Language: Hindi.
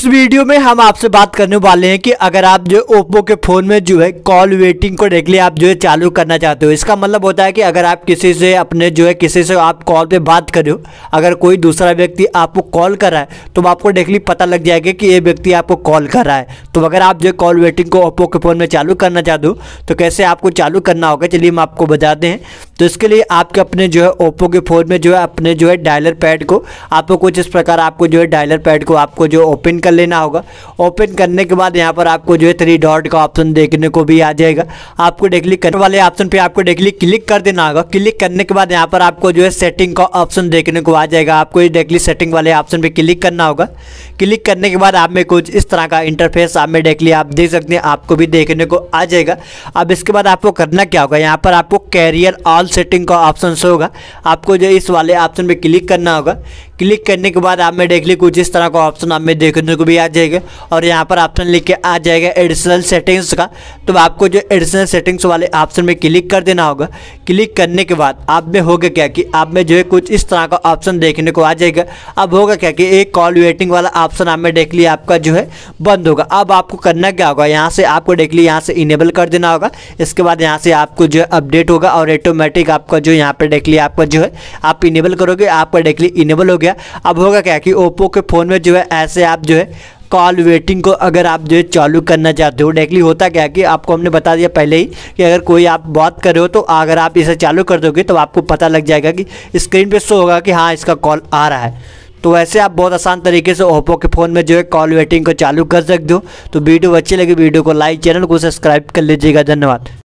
इस वीडियो में हम आपसे बात करने वाले हैं कि अगर आप जो ओप्पो के फ़ोन में जो है कॉल वेटिंग को डायरेक्टली आप जो है चालू करना चाहते हो इसका मतलब होता है कि अगर आप किसी से अपने जो है किसी से आप कॉल पे बात कर रहे हो अगर कोई दूसरा व्यक्ति आपको कॉल कर रहा है तो आपको ली पता लग जाएगा कि ये व्यक्ति आपको कॉल कर रहा है तो अगर आप जो कॉल वेटिंग को ओप्पो के फ़ोन में चालू करना चाहते हो तो कैसे आपको चालू करना होगा चलिए हम आपको बताते हैं तो इसके लिए आपके अपने जो है ओप्पो के फ़ोन में जो है अपने जो है डायलर पैड को आपको कुछ इस प्रकार आपको जो है डायलर पैड को आपको जो ओपन कर लेना होगा ओपन करने के बाद यहाँ पर आपको जो है थ्री डॉट का ऑप्शन देखने को भी आ जाएगा आपको डेकली करने वाले ऑप्शन पर आपको डेकली क्लिक कर देना होगा क्लिक करने के बाद यहाँ पर आपको जो है सेटिंग का ऑप्शन देखने को आ जाएगा आपको डेकली सेटिंग वाले ऑप्शन पर क्लिक करना होगा क्लिक करने के बाद आप में कुछ इस तरह का इंटरफेस आप में डेकली आप देख सकते हैं आपको भी देखने को आ जाएगा अब इसके बाद आपको करना क्या होगा यहाँ पर आपको कैरियर ऑल सेटिंग का ऑप्शन शो होगा आपको जो इस वाले ऑप्शन पे क्लिक करना होगा क्लिक करने के बाद आप में ली कुछ इस तरह का ऑप्शन आप में देखने को भी आ जाएगा और यहाँ पर ऑप्शन लिख के आ जाएगा एडिशनल सेटिंग्स का तो आपको जो एडिशनल सेटिंग्स वाले ऑप्शन में क्लिक कर देना होगा क्लिक करने के बाद आप में होगा क्या कि आप में जो है कुछ इस तरह का ऑप्शन देखने को आ जाएगा अब होगा क्या कि एक कॉल वेटिंग वाला ऑप्शन आप में लिया आपका जो है बंद होगा अब आपको करना क्या होगा यहाँ से आपको लिया यहाँ से इनेबल कर देना होगा इसके बाद यहाँ से आपको जो है अपडेट होगा और ऑटोमेटिक ऑटोमेटिक आपका जो यहाँ पर डेकली आपका जो है आप इनेबल करोगे आपका डेकली इनेबल हो गया अब होगा क्या कि ओप्पो के फ़ोन में जो है ऐसे आप जो है कॉल वेटिंग को अगर आप जो है चालू करना चाहते हो डायरेक्टली होता क्या कि आपको हमने बता दिया पहले ही कि अगर कोई आप बात कर रहे हो तो अगर आप इसे चालू कर दोगे तो आपको पता लग जाएगा कि स्क्रीन पे शो होगा कि हाँ इसका कॉल आ रहा है तो वैसे आप बहुत आसान तरीके से ओप्पो के फ़ोन में जो है कॉल वेटिंग को चालू कर सकते हो तो वीडियो अच्छी लगी वीडियो को लाइक चैनल को सब्सक्राइब कर लीजिएगा धन्यवाद